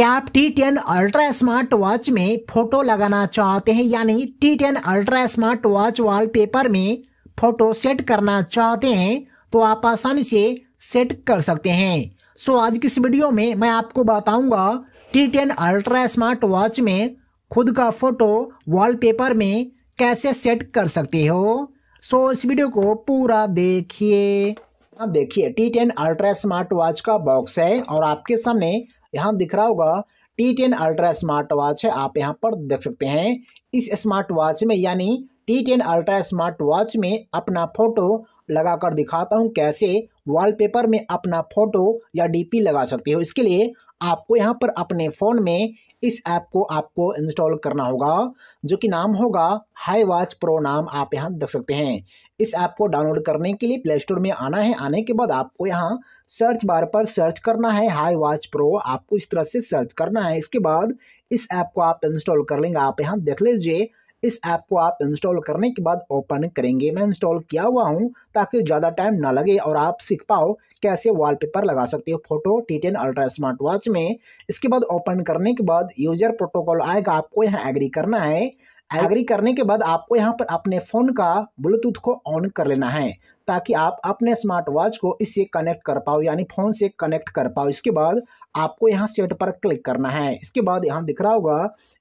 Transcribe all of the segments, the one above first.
क्या आप T ten ultra smart watch में फोटो लगाना चाहते हैं यानी T ten ultra smart watch wallpaper में फोटो सेट करना चाहते हैं तो आप आसानी से सेट कर सकते हैं सो आज की इस वीडियो में मैं आपको बताऊंगा T ten ultra smart watch में खुद का फोटो वॉलपेपर में कैसे सेट कर सकते हो सो इस वीडियो को पूरा देखिए अब देखिए T ten ultra smart watch का बॉक्स है और आपके सामने यहाँ दिख रहा होगा T ten ultra smart watch है आप यहाँ पर देख सकते हैं इस स्मार्ट वॉच में यानी T ten ultra smart watch में अपना फोटो लगाकर दिखाता हूँ कैसे वॉलपेपर में अपना फोटो या डीपी लगा सकते हो इसके लिए आपको यहाँ पर अपने फ़ोन में इस ऐप को आपको इंस्टॉल करना होगा जो कि नाम होगा हाई वॉच प्रो नाम आप यहाँ देख सकते हैं इस ऐप को डाउनलोड करने के लिए प्ले स्टोर में आना है आने के बाद आपको यहाँ सर्च बार पर सर्च करना है हाई वॉच प्रो आपको इस तरह से सर्च करना है इसके बाद इस ऐप को आप इंस्टॉल कर लेंगे आप यहाँ देख लीजिए इस ऐप को आप इंस्टॉल करने के बाद ओपन करेंगे मैं इंस्टॉल किया हुआ हूँ ताकि ज़्यादा टाइम ना लगे और आप सीख पाओ कैसे वॉलपेपर लगा सकते हो photo T ten ultra smart watch में इसके बाद ओपन करने के बाद यूजर प्रोटोकॉल आएगा आपको यहाँ एग्री करना है एग्री करने के बाद आपको यहाँ पर अपने फ़ोन का ब्लूटूथ को ऑन कर लेना है ताकि आप अपने स्मार्ट वॉच को इससे कनेक्ट कर पाओ यानी फ़ोन से कनेक्ट कर पाओ इसके बाद आपको यहाँ सेट पर क्लिक करना है इसके बाद यहाँ दिख रहा होगा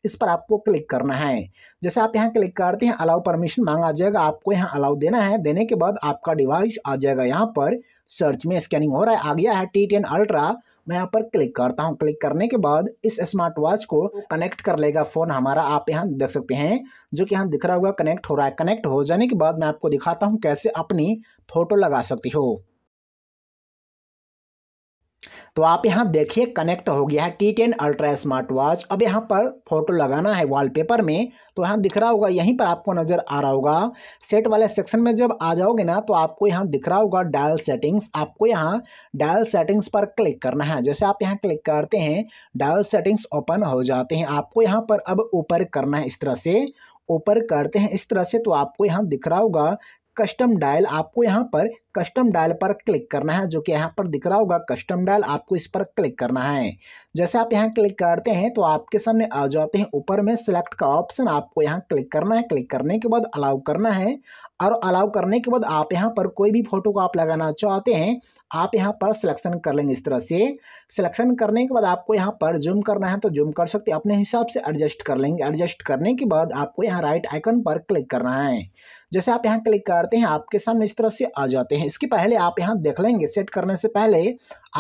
इस पर आपको क्लिक करना है जैसे आप यहाँ क्लिक करते हैं अलाउ परमिशन मांगा जाएगा आपको यहाँ अलाउ देना है देने के बाद आपका डिवाइस आ जाएगा यहाँ पर सर्च में स्कैनिंग हो रहा है आ गया है टी टेन अल्ट्रा मैं यहाँ पर क्लिक करता हूँ क्लिक करने के बाद इस स्मार्ट वॉच को कनेक्ट कर लेगा फ़ोन हमारा आप यहाँ देख सकते हैं जो कि यहाँ दिख रहा होगा कनेक्ट हो रहा है कनेक्ट हो जाने के बाद मैं आपको दिखाता हूँ कैसे अपनी फ़ोटो लगा सकती हो तो आप यहाँ देखिए कनेक्ट हो गया है T ten ultra smart watch अब यहाँ पर फोटो लगाना है वॉलपेपर में तो यहाँ दिख रहा होगा यहीं पर आपको नज़र आ रहा होगा सेट वाले सेक्शन में जब आ जाओगे ना तो आपको यहाँ दिख रहा होगा डायल सेटिंग्स आपको यहाँ डायल सेटिंग्स पर क्लिक करना है जैसे आप यहाँ क्लिक करते हैं डायल सेटिंग्स ओपन हो जाते हैं आपको यहाँ पर अब ऊपर करना है इस तरह से ऊपर करते हैं इस तरह से तो आपको यहाँ दिख रहा होगा कस्टम डायल आपको यहाँ पर कस्टम डायल पर क्लिक करना है जो कि यहाँ पर दिख रहा होगा कस्टम डायल आपको इस पर क्लिक करना है जैसे आप यहाँ क्लिक करते हैं तो आपके सामने आ जाते हैं ऊपर में सिलेक्ट का ऑप्शन आपको यहाँ क्लिक करना है क्लिक करने के बाद अलाउ करना है और अलाउ करने के बाद आप यहाँ पर कोई भी फोटो को आप लगाना चाहते हैं आप यहाँ पर सिलेक्शन कर लेंगे इस तरह से सिलेक्शन करने के बाद आपको यहाँ पर जूम करना है तो जूम कर सकते अपने हिसाब से एडजस्ट कर लेंगे एडजस्ट करने के बाद आपको यहाँ राइट आइकन पर क्लिक करना है जैसे आप यहाँ क्लिक करते हैं आपके सामने इस तरह से आ जाते हैं इसके पहले आप यहाँ देख लेंगे सेट करने से पहले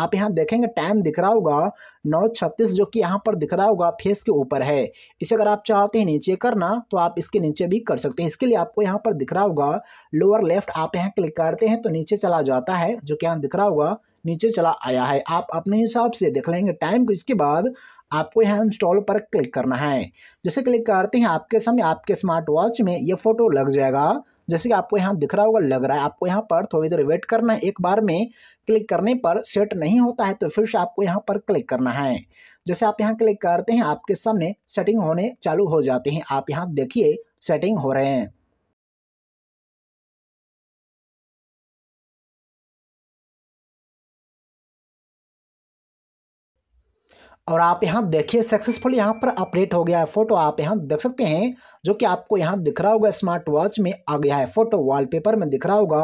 आप यहाँ देखेंगे टाइम दिख रहा होगा नौ छत्तीस जो कि यहाँ पर दिख रहा होगा फेस के ऊपर है इसे अगर आप चाहते हैं नीचे करना तो आप इसके नीचे भी कर सकते हैं इसके लिए आपको यहाँ पर दिख रहा होगा लोअर लेफ्ट आप यहाँ क्लिक करते हैं तो नीचे चला जाता है जो कि यहाँ दिख रहा होगा नीचे चला आया है आप अपने हिसाब से देख लेंगे टाइम को इसके बाद आपको यहाँ इंस्टॉल पर क्लिक करना है जैसे क्लिक करते हैं आपके समय आपके स्मार्ट वॉच में ये फ़ोटो लग जाएगा जैसे कि आपको यहाँ दिख रहा होगा लग रहा है आपको यहाँ पर थोड़ी देर वेट करना है एक बार में क्लिक करने पर सेट नहीं होता है तो फिर से आपको यहाँ पर क्लिक करना है करना है जैसे आप यहाँ क्लिक करते हैं आपके सामने सेटिंग होने चालू हो जाते हैं आप यहाँ देखिए सेटिंग हो रहे हैं और आप यहां देखिए सक्सेसफुल यहां पर अपडेट हो गया है फोटो आप यहां देख सकते हैं जो कि आपको यहां दिख रहा होगा स्मार्ट वॉच में आ गया है फोटो वॉलपेपर में दिख रहा होगा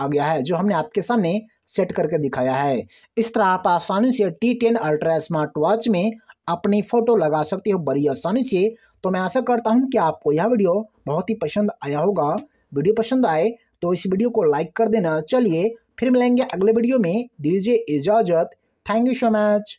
आ गया है जो हमने आपके सामने सेट करके दिखाया है इस तरह आप आसानी से T ten ultra smart watch में अपनी फ़ोटो लगा सकते हो बड़ी आसानी से तो मैं आशा करता हूँ कि आपको यह वीडियो बहुत ही पसंद आया होगा वीडियो पसंद आए तो इस वीडियो को लाइक कर देना चलिए फिर मिलेंगे अगले वीडियो में दीजिए इजाज़त थैंक यू सो मच